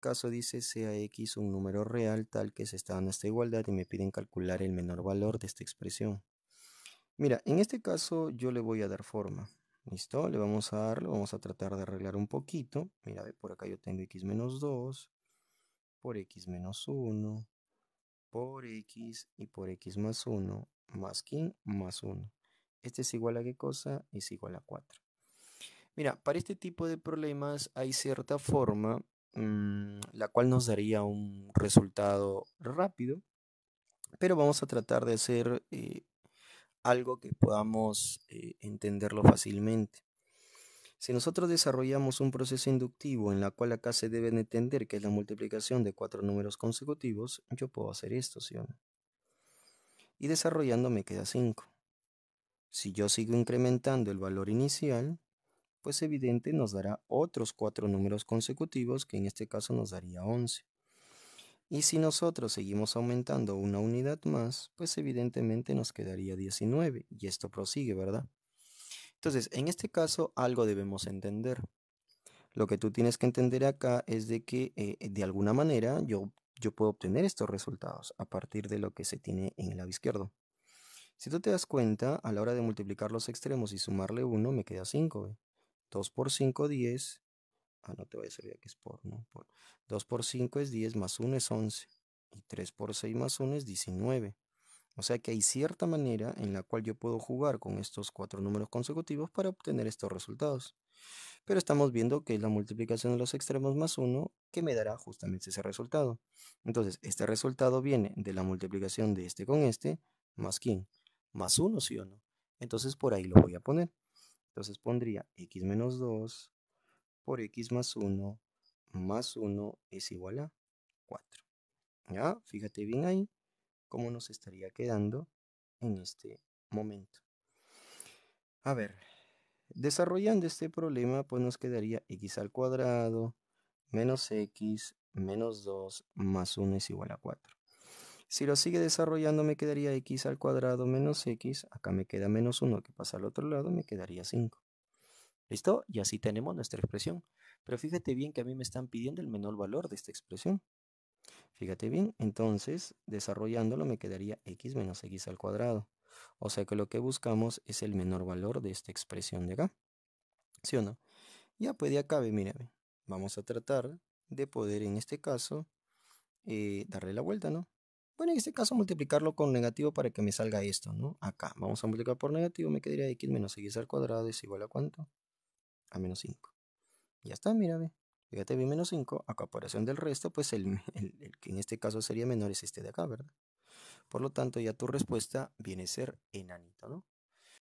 caso dice sea x un número real tal que se está dando esta igualdad y me piden calcular el menor valor de esta expresión. Mira, en este caso yo le voy a dar forma. ¿Listo? Le vamos a dar, vamos a tratar de arreglar un poquito. Mira, por acá yo tengo x menos 2, por x menos 1, por x y por x más 1, más quién más 1. Este es igual a qué cosa? Es igual a 4. Mira, para este tipo de problemas hay cierta forma Mm, la cual nos daría un resultado rápido, pero vamos a tratar de hacer eh, algo que podamos eh, entenderlo fácilmente. Si nosotros desarrollamos un proceso inductivo en la cual acá se deben entender que es la multiplicación de cuatro números consecutivos, yo puedo hacer esto, ¿sí o no? Y desarrollando me queda 5. Si yo sigo incrementando el valor inicial, pues evidente nos dará otros cuatro números consecutivos, que en este caso nos daría 11. Y si nosotros seguimos aumentando una unidad más, pues evidentemente nos quedaría 19, y esto prosigue, ¿verdad? Entonces, en este caso algo debemos entender. Lo que tú tienes que entender acá es de que eh, de alguna manera yo, yo puedo obtener estos resultados a partir de lo que se tiene en el lado izquierdo. Si tú te das cuenta, a la hora de multiplicar los extremos y sumarle 1, me queda 5. 2 por 5, 10. Ah, no te voy a ya que es por, ¿no? Por, 2 por 5 es 10, más 1 es 11. Y 3 por 6 más 1 es 19. O sea que hay cierta manera en la cual yo puedo jugar con estos cuatro números consecutivos para obtener estos resultados. Pero estamos viendo que es la multiplicación de los extremos más 1 que me dará justamente ese resultado. Entonces, este resultado viene de la multiplicación de este con este, más quién, más 1, sí o no. Entonces, por ahí lo voy a poner. Entonces pondría x menos 2 por x más 1 más 1 es igual a 4. ¿Ya? Fíjate bien ahí cómo nos estaría quedando en este momento. A ver, desarrollando este problema, pues nos quedaría x al cuadrado menos x menos 2 más 1 es igual a 4. Si lo sigue desarrollando me quedaría x al cuadrado menos x, acá me queda menos 1 que pasa al otro lado, me quedaría 5. ¿Listo? Y así tenemos nuestra expresión. Pero fíjate bien que a mí me están pidiendo el menor valor de esta expresión. Fíjate bien, entonces desarrollándolo me quedaría x menos x al cuadrado. O sea que lo que buscamos es el menor valor de esta expresión de acá. ¿Sí o no? Ya puede acabe acá, mírame. Vamos a tratar de poder en este caso eh, darle la vuelta, ¿no? Bueno, en este caso multiplicarlo con negativo para que me salga esto, ¿no? Acá, vamos a multiplicar por negativo, me quedaría x menos x al cuadrado es igual a cuánto? A menos 5. Ya está, mira, ve. Fíjate, vi menos 5, a comparación del resto, pues el, el que en este caso sería menor es este de acá, ¿verdad? Por lo tanto, ya tu respuesta viene a ser enanito, ¿no?